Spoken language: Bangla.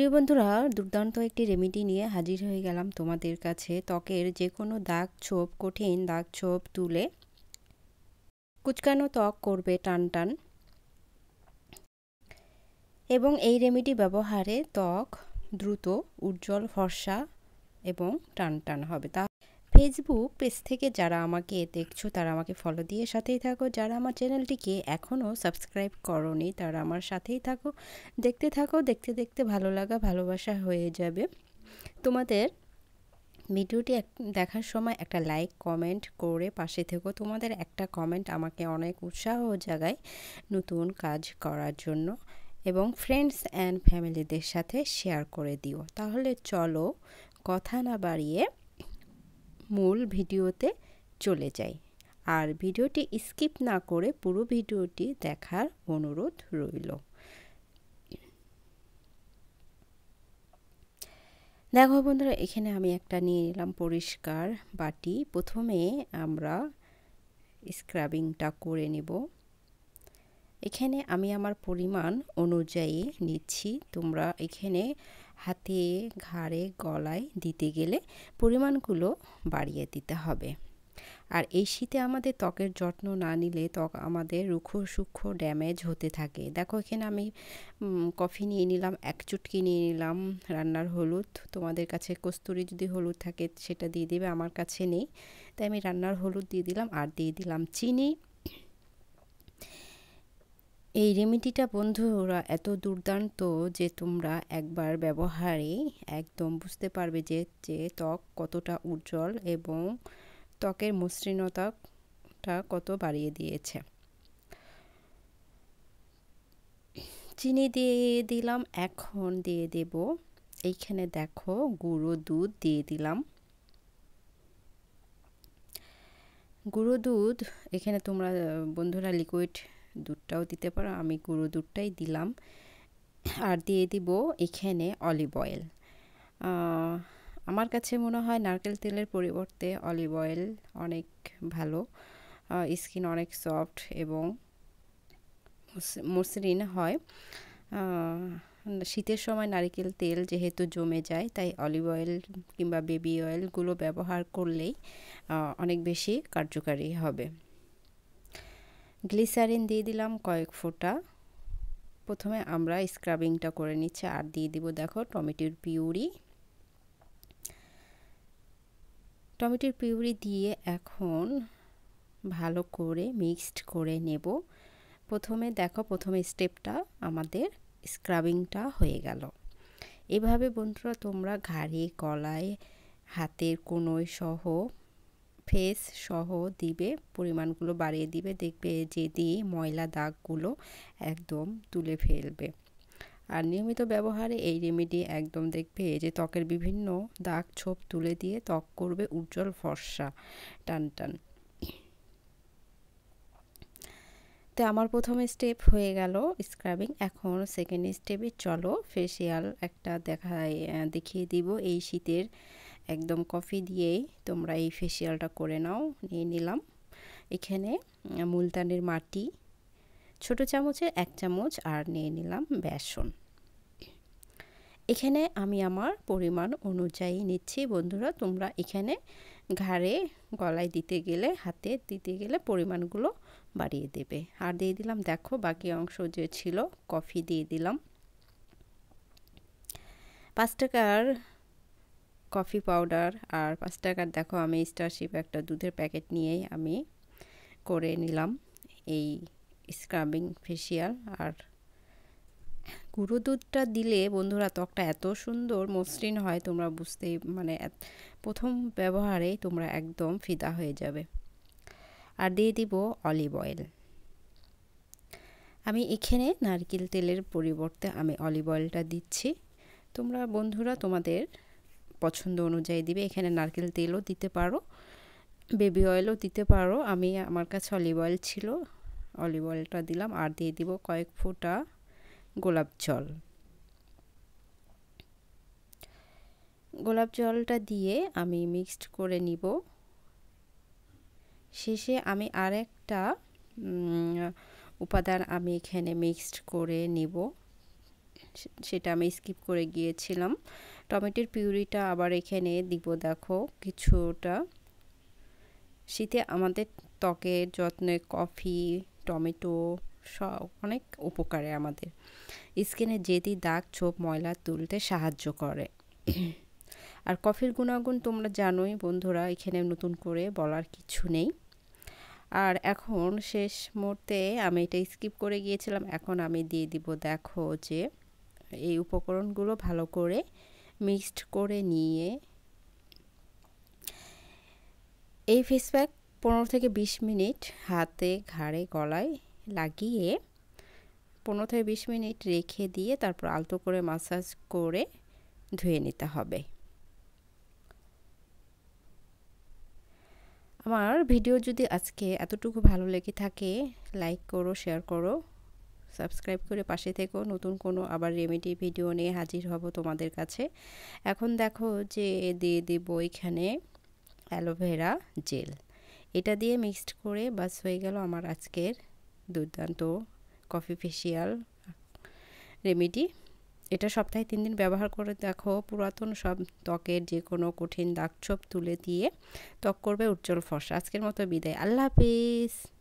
প্রিয় বন্ধুরা দুর্দান্ত একটি রেমেডি নিয়ে হাজির হয়ে গেলাম তোমাদের কাছে ত্বকের যে কোনো দাগ ছোপ কঠিন দাগ ছোপ তুলে কুচকানো ত্বক করবে টান টান এবং এই রেমেডি ব্যবহারে ত্বক দ্রুত উজ্জ্বল ফর্সা এবং টান টান হবে তা ফেসবুক পেজ থেকে যারা আমাকে দেখছো তারা আমাকে ফলো দিয়ে সাথেই থাকো যারা আমার চ্যানেলটিকে এখনও সাবস্ক্রাইব করনি তারা আমার সাথেই থাকো দেখতে থাকো দেখতে দেখতে ভালো লাগা ভালোবাসা হয়ে যাবে তোমাদের ভিডিওটি দেখার সময় একটা লাইক কমেন্ট করে পাশে থেকো তোমাদের একটা কমেন্ট আমাকে অনেক উৎসাহ জাগায় নতুন কাজ করার জন্য এবং ফ্রেন্ডস অ্যান্ড ফ্যামিলিদের সাথে শেয়ার করে দিও তাহলে চলো কথা না বাড়িয়ে মূল ভিডিওতে চলে যাই আর ভিডিওটি স্কিপ না করে পুরো ভিডিওটি দেখার অনুরোধ রইল দেখো বন্ধুরা এখানে আমি একটা নিয়ে নিলাম পরিষ্কার বাটি প্রথমে আমরা স্ক্রাবিংটা করে নেব এখানে আমি আমার পরিমাণ অনুযায়ী নিচ্ছি তোমরা এখানে হাতে ঘাড়ে গলায় দিতে গেলে পরিমাণগুলো বাড়িয়ে দিতে হবে আর এই শীতে আমাদের ত্বকের যত্ন না নিলে ত্বক আমাদের রুক্ষ সূক্ষ্ম ড্যামেজ হতে থাকে দেখো এখানে আমি কফি নিয়ে নিলাম এক চুটকি নিয়ে নিলাম রান্নার হলুদ তোমাদের কাছে কস্তুরি যদি হলুদ থাকে সেটা দিয়ে দেবে আমার কাছে নেই তাই আমি রান্নার হলুদ দিয়ে দিলাম আর দিয়ে দিলাম চিনি এই রেমেডিটা বন্ধুরা এত দুর্দান্ত যে তোমরা একবার ব্যবহারে একদম বুঝতে পারবে যে যে ত্বক কতটা উজ্জ্বল এবং ত্বকের মসৃণতাটা কত বাড়িয়ে দিয়েছে চিনি দিয়ে দিলাম এখন দিয়ে দেব এইখানে দেখো গুঁড়ো দুধ দিয়ে দিলাম গুঁড়ো দুধ এখানে তোমরা বন্ধুরা লিকুইড দুধটাও দিতে পারো আমি গুঁড়ো দুধটাই দিলাম আর দিয়ে দিব এখানে অলিভ অয়েল আমার কাছে মনে হয় নারকেল তেলের পরিবর্তে অলিভ অয়েল অনেক ভালো স্কিন অনেক সফট এবং মসৃণ হয় শীতের সময় নারিকেল তেল যেহেতু জমে যায় তাই অলিভ অয়েল কিংবা বেবি অয়েলগুলো ব্যবহার করলেই অনেক বেশি কার্যকারী হবে গ্লিসারিন দিয়ে দিলাম কয়েক ফোঁটা প্রথমে আমরা স্ক্রাবিংটা করে নিচ্ছি আর দিয়ে দিব দেখো টমেটোর পিউরি টমেটোর পিউরি দিয়ে এখন ভালো করে মিক্সড করে নেব প্রথমে দেখো প্রথমে স্টেপটা আমাদের স্ক্রাবিংটা হয়ে গেল এভাবে বন্ধুরা তোমরা ঘাড়ে কলায় হাতের কোনোয় সহ ফেস সহ দিবে পরিমাণগুলো বাড়িয়ে দিবে দেখবে যে দিয়ে ময়লা দাগগুলো একদম তুলে ফেলবে আর নিয়মিত ব্যবহারে এই রেমেডি একদম দেখবে যে ত্বকের বিভিন্ন দাগ ছোপ তুলে দিয়ে ত্বক করবে উজ্জ্বল ফর্সা টান টান তো আমার প্রথম স্টেপ হয়ে গেল স্ক্রাবিং এখন সেকেন্ড স্টেপে চলো ফেসিয়াল একটা দেখায় দেখিয়ে দিব এই শীতের একদম কফি দিয়েই তোমরা এই ফেসিয়ালটা করে নাও নিয়ে নিলাম এখানে মুলতানের মাটি ছোট চামচে এক চামচ আর নিয়ে নিলাম বেসন এখানে আমি আমার পরিমাণ অনুযায়ী নিচ্ছি বন্ধুরা তোমরা এখানে ঘাড়ে গলায় দিতে গেলে হাতে দিতে গেলে পরিমাণগুলো বাড়িয়ে দেবে আর দিয়ে দিলাম দেখো বাকি অংশ যে ছিল কফি দিয়ে দিলাম পাঁচ টাকার কফি পাউডার আর পাঁচ টাকার দেখো আমি স্টারশিপ একটা দুধের প্যাকেট নিয়েই আমি করে নিলাম এই স্ক্রাবিং ফেসিয়াল আর গুঁড়ো দুধটা দিলে বন্ধুরা ত্বকটা এত সুন্দর মসৃণ হয় তোমরা বুঝতেই মানে প্রথম ব্যবহারে তোমরা একদম ফিদা হয়ে যাবে আর দিয়ে দিব অলিভ অয়েল আমি এখানে নারকেল তেলের পরিবর্তে আমি অলিভ অয়েলটা দিচ্ছি তোমরা বন্ধুরা তোমাদের পছন্দ অনুযায়ী দিবে এখানে নারকেল তেলও দিতে পারো বেবি অয়েলও দিতে পারো আমি আমার কাছে অলিভ অয়েল ছিল অলিভ অয়েলটা দিলাম আর দিয়ে দিব কয়েক ফোঁটা গোলাপ জল গোলাপ জলটা দিয়ে আমি মিক্সড করে নিব শেষে আমি আরেকটা উপাদান আমি এখানে মিক্সড করে নিব সেটা আমি স্কিপ করে গিয়েছিলাম টমেটোর পিউরিটা আবার এখানে দিব দেখো কিছুটা শীতে আমাদের ত্বকের যত্নে কফি টমেটো সব অনেক উপকারে আমাদের স্কিনে যেদি দাগ ছোপ ময়লা তুলতে সাহায্য করে আর কফির গুণাগুণ তোমরা জানোই বন্ধুরা এখানে নতুন করে বলার কিছু নেই আর এখন শেষ মুহূর্তে আমি এটা স্কিপ করে গিয়েছিলাম এখন আমি দিয়ে দিব দেখো যে এই উপকরণগুলো ভালো করে মিক্সড করে নিয়ে এই ফেস প্যাক পনেরো থেকে বিশ মিনিট হাতে ঘাড়ে গলায় লাগিয়ে পনেরো থেকে বিশ মিনিট রেখে দিয়ে তারপর আলতো করে মাসাজ করে ধুয়ে নিতে হবে আমার ভিডিও যদি আজকে এতটুকু ভালো লেগে থাকে লাইক করো শেয়ার করো সাবস্ক্রাইব করে পাশে থেকো নতুন কোনো আবার রেমেডি ভিডিও নিয়ে হাজির হব তোমাদের কাছে এখন দেখো যে দিয়ে দেব এখানে অ্যালোভেরা জেল এটা দিয়ে মিক্সড করে বাস হয়ে গেল আমার আজকের দুর্দান্ত কফি ফেসিয়াল রেমেডি এটা সপ্তাহে তিন দিন ব্যবহার করে দেখো পুরাতন সব ত্বকের যে কোনো কঠিন দাগছোপ তুলে দিয়ে ত্বক করবে উজ্জ্বল ফর্সা আজকের মতো বিদায় আল্লাহ হাফিজ